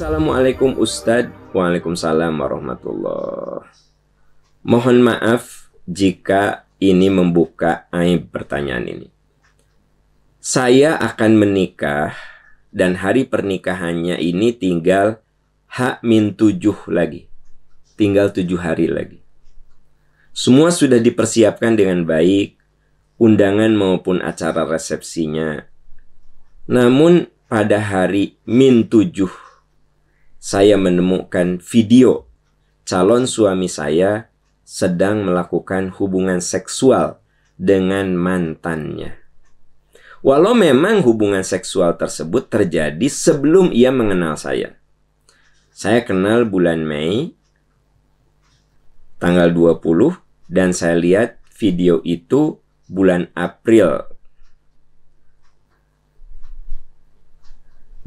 Assalamualaikum Ustadz Waalaikumsalam warahmatullah Mohon maaf jika ini membuka aib pertanyaan ini Saya akan menikah dan hari pernikahannya ini tinggal hak min tujuh lagi Tinggal tujuh hari lagi Semua sudah dipersiapkan dengan baik Undangan maupun acara resepsinya Namun pada hari min tujuh saya menemukan video calon suami saya sedang melakukan hubungan seksual dengan mantannya. Walau memang hubungan seksual tersebut terjadi sebelum ia mengenal saya. Saya kenal bulan Mei tanggal 20 dan saya lihat video itu bulan April.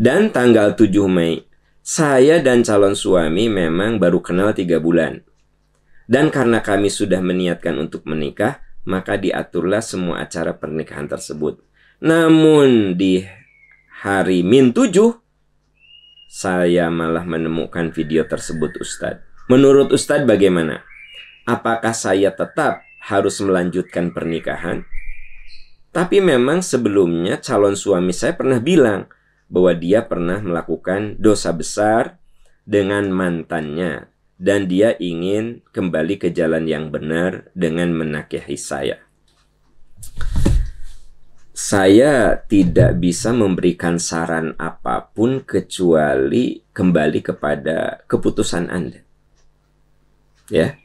Dan tanggal 7 Mei saya dan calon suami memang baru kenal tiga bulan. Dan karena kami sudah meniatkan untuk menikah, maka diaturlah semua acara pernikahan tersebut. Namun di hari min 7, saya malah menemukan video tersebut Ustadz. Menurut Ustadz bagaimana? Apakah saya tetap harus melanjutkan pernikahan? Tapi memang sebelumnya calon suami saya pernah bilang, bahwa dia pernah melakukan dosa besar dengan mantannya dan dia ingin kembali ke jalan yang benar dengan menakihi saya. Saya tidak bisa memberikan saran apapun kecuali kembali kepada keputusan Anda. Ya.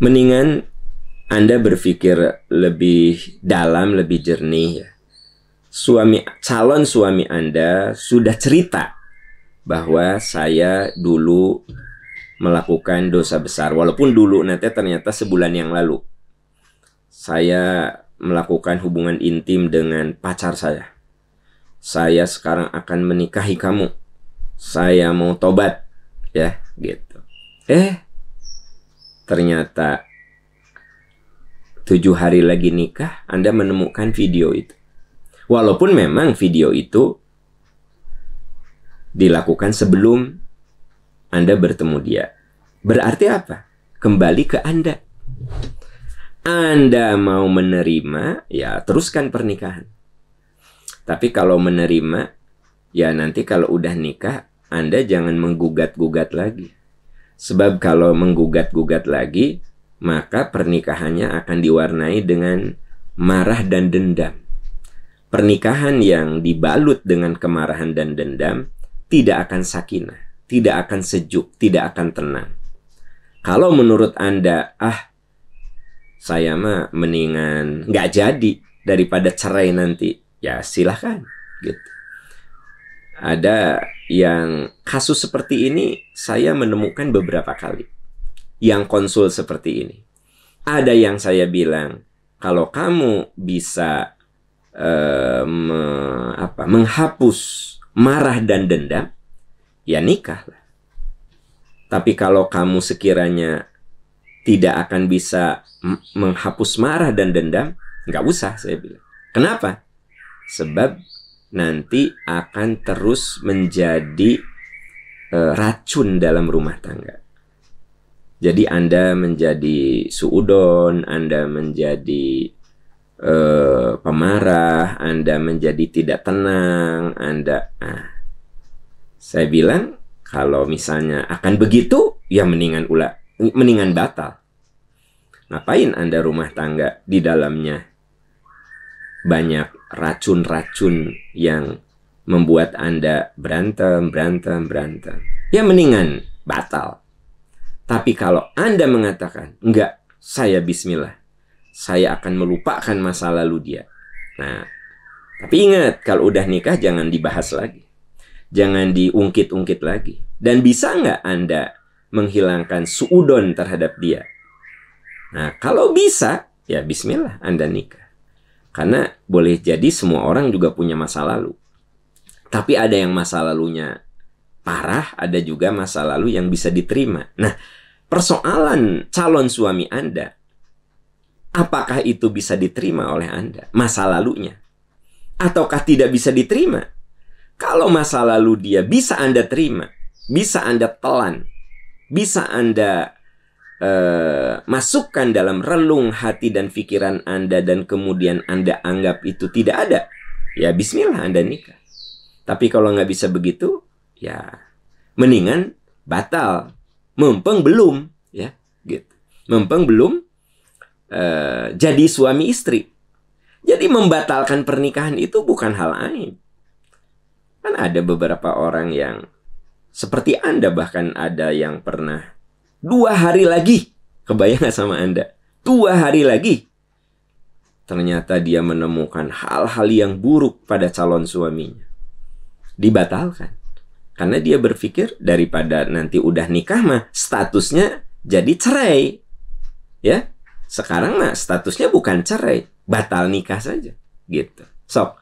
Mendingan Anda berpikir lebih dalam, lebih jernih ya suami calon suami Anda sudah cerita bahwa saya dulu melakukan dosa besar walaupun dulu nanti ternyata sebulan yang lalu saya melakukan hubungan intim dengan pacar saya saya sekarang akan menikahi kamu saya mau tobat ya gitu eh ternyata tujuh hari lagi nikah Anda menemukan video itu Walaupun memang video itu dilakukan sebelum Anda bertemu dia. Berarti apa? Kembali ke Anda. Anda mau menerima, ya teruskan pernikahan. Tapi kalau menerima, ya nanti kalau udah nikah, Anda jangan menggugat-gugat lagi. Sebab kalau menggugat-gugat lagi, maka pernikahannya akan diwarnai dengan marah dan dendam. Pernikahan yang dibalut dengan kemarahan dan dendam tidak akan sakinah, tidak akan sejuk, tidak akan tenang. Kalau menurut Anda, ah, saya mah mendingan nggak jadi daripada cerai nanti, ya silahkan. Gitu. Ada yang kasus seperti ini saya menemukan beberapa kali. Yang konsul seperti ini. Ada yang saya bilang, kalau kamu bisa Eh, me, apa, menghapus marah dan dendam, ya nikahlah. Tapi kalau kamu sekiranya tidak akan bisa menghapus marah dan dendam, nggak usah saya bilang. Kenapa? Sebab nanti akan terus menjadi e, racun dalam rumah tangga. Jadi Anda menjadi suudon, Anda menjadi eh, pemarah, Anda menjadi tidak tenang, Anda ah. Saya bilang kalau misalnya akan begitu ya mendingan ula mendingan batal. Ngapain Anda rumah tangga di dalamnya banyak racun-racun yang membuat Anda berantem, berantem, berantem. Ya mendingan batal. Tapi kalau Anda mengatakan, enggak, saya bismillah saya akan melupakan masa lalu dia. Nah, tapi ingat kalau udah nikah jangan dibahas lagi. Jangan diungkit-ungkit lagi. Dan bisa nggak Anda menghilangkan suudon terhadap dia? Nah, kalau bisa, ya bismillah Anda nikah. Karena boleh jadi semua orang juga punya masa lalu. Tapi ada yang masa lalunya parah, ada juga masa lalu yang bisa diterima. Nah, persoalan calon suami Anda Apakah itu bisa diterima oleh Anda? Masa lalunya. Ataukah tidak bisa diterima? Kalau masa lalu dia bisa Anda terima, bisa Anda telan, bisa Anda uh, masukkan dalam relung hati dan pikiran Anda dan kemudian Anda anggap itu tidak ada, ya bismillah Anda nikah. Tapi kalau nggak bisa begitu, ya mendingan batal. Mempeng belum, ya gitu. Mempeng belum, Eh, jadi suami istri. Jadi membatalkan pernikahan itu bukan hal lain Kan ada beberapa orang yang seperti Anda bahkan ada yang pernah dua hari lagi. Kebayang gak sama Anda? Dua hari lagi. Ternyata dia menemukan hal-hal yang buruk pada calon suaminya. Dibatalkan. Karena dia berpikir daripada nanti udah nikah mah statusnya jadi cerai. Ya, sekarang mah statusnya bukan cerai, batal nikah saja gitu. Sok,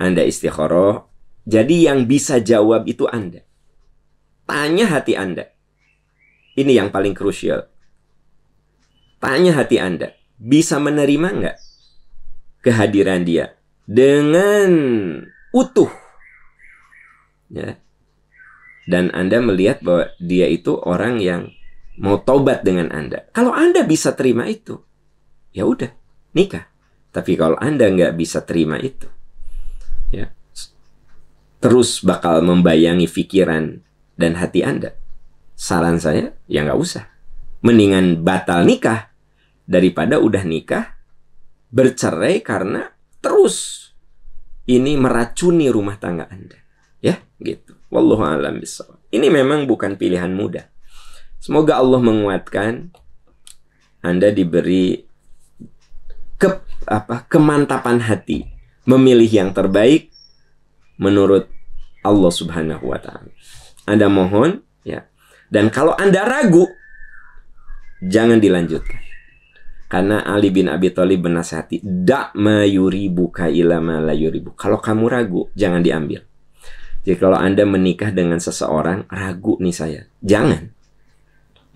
Anda istiqoroh. Jadi yang bisa jawab itu Anda. Tanya hati Anda. Ini yang paling krusial. Tanya hati Anda. Bisa menerima nggak kehadiran dia dengan utuh? Ya. Dan Anda melihat bahwa dia itu orang yang mau tobat dengan Anda. Kalau Anda bisa terima itu, ya udah, nikah. Tapi kalau Anda nggak bisa terima itu, ya terus bakal membayangi pikiran dan hati Anda. Saran saya, ya nggak usah. Mendingan batal nikah daripada udah nikah bercerai karena terus ini meracuni rumah tangga Anda. Ya, gitu. Wallahu alam Ini memang bukan pilihan mudah. Semoga Allah menguatkan Anda diberi ke apa kemantapan hati memilih yang terbaik menurut Allah Subhanahu wa taala. Anda mohon ya. Dan kalau Anda ragu jangan dilanjutkan. Karena Ali bin Abi Thalib menasihati, "Da mayuribuka ila ma la Kalau kamu ragu, jangan diambil. Jadi kalau Anda menikah dengan seseorang, ragu nih saya. Jangan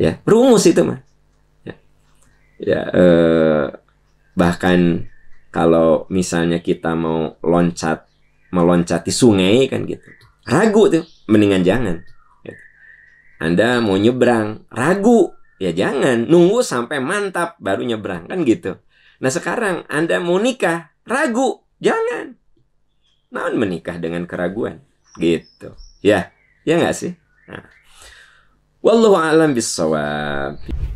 ya rumus itu mas ya, ya eh, bahkan kalau misalnya kita mau loncat meloncati sungai kan gitu ragu tuh mendingan jangan ya. anda mau nyebrang ragu ya jangan nunggu sampai mantap baru nyebrang kan gitu nah sekarang anda mau nikah ragu jangan namun menikah dengan keraguan gitu ya ya nggak sih nah. والله أعلم بالصواب